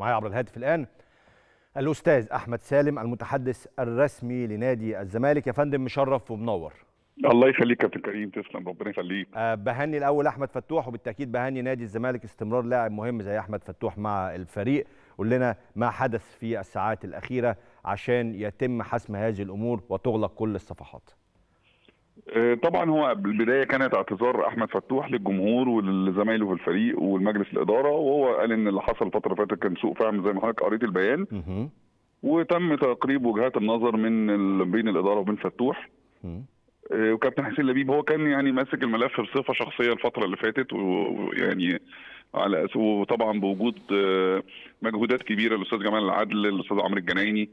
معايا عبر الهاتف الان الاستاذ احمد سالم المتحدث الرسمي لنادي الزمالك يا فندم مشرف ومنور الله يخليك يا كابتن كريم تسلم ربنا يخليك آه، بهني الاول احمد فتوح وبالتاكيد بهني نادي الزمالك استمرار لاعب مهم زي احمد فتوح مع الفريق قول لنا ما حدث في الساعات الاخيره عشان يتم حسم هذه الامور وتغلق كل الصفحات آه، طبعا هو بالبدايه كانت اعتذار احمد فتوح للجمهور ولزمايله في الفريق والمجلس الاداره وهو قال ان اللي حصل الفتره اللي فاتت كان سوء فهم زي ما حضرتك قريت البيان وتم تقريب وجهات النظر من بين الاداره وبين فتوح آه، وكابتن حسين لبيب هو كان يعني ماسك الملف بصفه شخصيه الفتره اللي فاتت ويعني على وطبعا بوجود آه، مجهودات كبيره الاستاذ جمال العدل الاستاذ عمرو الجنايني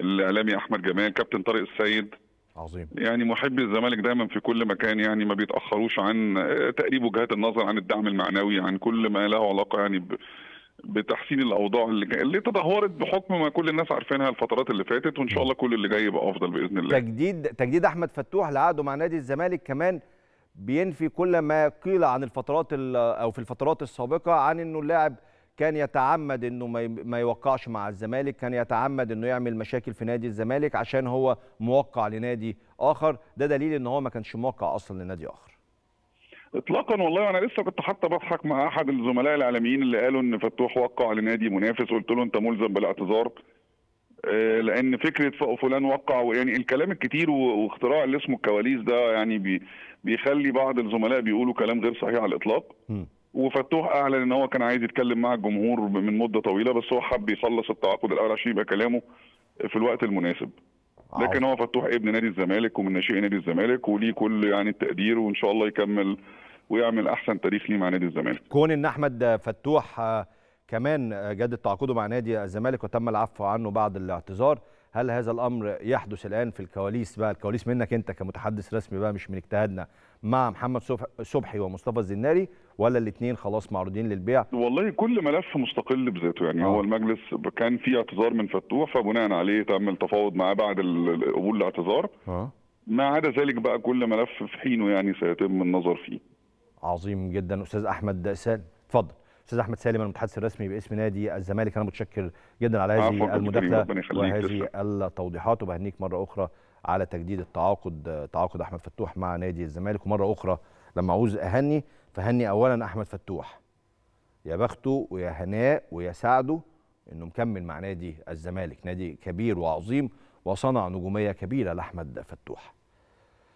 الاعلامي احمد جمال كابتن طارق السيد عظيم يعني محبي الزمالك دايما في كل مكان يعني ما بيتاخروش عن آه، تقريب وجهات النظر عن الدعم المعنوي عن كل ما له علاقه يعني ب... بتحسين الاوضاع اللي, اللي تدهورت بحكم ما كل الناس عارفينها الفترات اللي فاتت وان شاء الله كل اللي جاي يبقى افضل باذن الله تجديد تجديد احمد فتوح لعقده مع نادي الزمالك كمان بينفي كل ما قيل عن الفترات او في الفترات السابقه عن انه اللاعب كان يتعمد انه ما يوقعش مع الزمالك كان يتعمد انه يعمل مشاكل في نادي الزمالك عشان هو موقع لنادي اخر ده دليل ان هو ما كانش موقع اصلا لنادي اخر اطلاقا والله انا لسه كنت حتى بضحك مع احد الزملاء الاعلاميين اللي قالوا ان فتوح وقع لنادي منافس قلت له انت ملزم بالاعتذار آه، لان فكره فلان وقع يعني الكلام الكتير واختراع اللي اسمه الكواليس ده يعني بيخلي بعض الزملاء بيقولوا كلام غير صحيح على الاطلاق وفتوح اعلن ان هو كان عايز يتكلم مع الجمهور من مده طويله بس هو حب يخلص التعاقد الاول عشان يبقى كلامه في الوقت المناسب لكن هو فتوح ابن نادي الزمالك ومن ناشئي نادي الزمالك وليه كل يعني التقدير وان شاء الله يكمل ويعمل احسن تاريخ ليه مع نادي الزمالك كون ان احمد فتوح آه، كمان جدد تعاقده مع نادي الزمالك وتم العفو عنه بعد الاعتذار هل هذا الامر يحدث الان في الكواليس بقى الكواليس منك انت كمتحدث رسمي بقى مش من اجتهادنا مع محمد صبحي ومصطفى الزناري ولا الاثنين خلاص معروضين للبيع والله كل ملف مستقل بذاته يعني أوه. هو المجلس كان فيه اعتذار من فتوح فبناء عليه تم التفاوض معاه بعد قبول الاعتذار آه. ما عدا ذلك بقى كل ملف في حينه يعني سيتم النظر فيه عظيم جدا استاذ احمد سالم اتفضل استاذ احمد سالم المتحدث الرسمي باسم نادي الزمالك انا متشكر جدا على هذه المداخله وهذه التوضيحات وبهنيك مره اخرى على تجديد التعاقد تعاقد احمد فتوح مع نادي الزمالك ومره اخرى لما اعوز اهني فهني اولا احمد فتوح يا بخته ويا هناء ويا سعده انه مكمل مع نادي الزمالك نادي كبير وعظيم وصنع نجوميه كبيره لاحمد فتوح